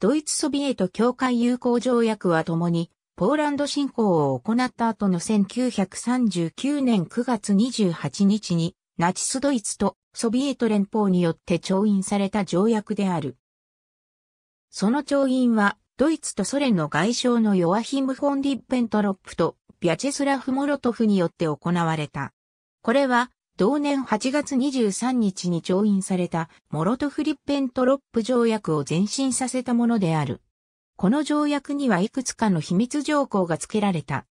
ドイツソビエト協会友好条約は共に、ポーランド侵攻を行った後の1939年9月28日に、ナチスドイツとソビエト連邦によって調印された条約である。その調印は、ドイツとソ連の外相のヨアヒム・フォン・リッペントロップと、ビャチェスラフ・モロトフによって行われた。これは、同年8月23日に調印されたモロトフリッペントロップ条約を前進させたものである。この条約にはいくつかの秘密条項が付けられた。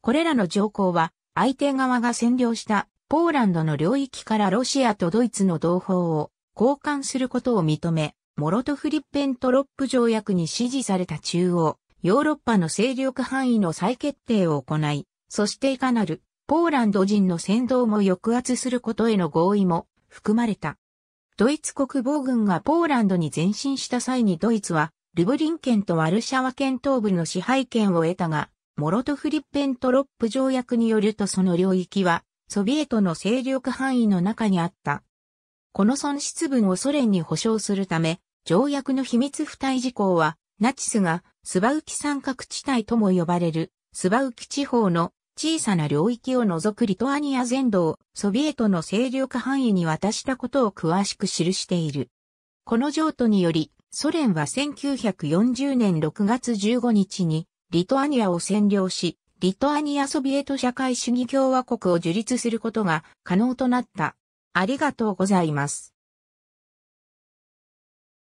これらの条項は相手側が占領したポーランドの領域からロシアとドイツの同胞を交換することを認め、モロトフリッペントロップ条約に支持された中央、ヨーロッパの勢力範囲の再決定を行い、そしていかなるポーランド人の先導も抑圧することへの合意も含まれた。ドイツ国防軍がポーランドに前進した際にドイツは、ルブリン県とワルシャワ県東部の支配権を得たが、モロトフリッペントロップ条約によるとその領域は、ソビエトの勢力範囲の中にあった。この損失分をソ連に保障するため、条約の秘密付帯事項は、ナチスがスバウキ三角地帯とも呼ばれる、スバウキ地方の小さな領域を除くリトアニア全土をソビエトの勢力範囲に渡したことを詳しく記している。この譲渡により、ソ連は1940年6月15日にリトアニアを占領し、リトアニアソビエト社会主義共和国を樹立することが可能となった。ありがとうございます。